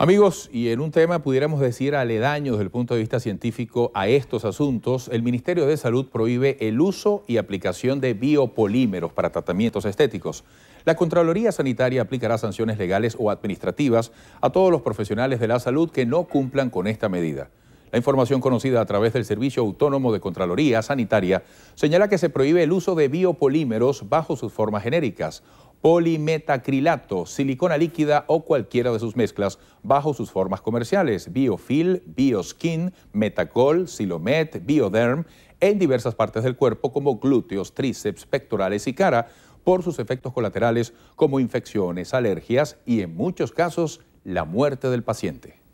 Amigos, y en un tema pudiéramos decir aledaño desde el punto de vista científico a estos asuntos, el Ministerio de Salud prohíbe el uso y aplicación de biopolímeros para tratamientos estéticos. La Contraloría Sanitaria aplicará sanciones legales o administrativas a todos los profesionales de la salud que no cumplan con esta medida. La información conocida a través del Servicio Autónomo de Contraloría Sanitaria señala que se prohíbe el uso de biopolímeros bajo sus formas genéricas polimetacrilato, silicona líquida o cualquiera de sus mezclas bajo sus formas comerciales, Biofil, Bioskin, Metacol, Silomet, Bioderm, en diversas partes del cuerpo como glúteos, tríceps, pectorales y cara, por sus efectos colaterales como infecciones, alergias y en muchos casos la muerte del paciente.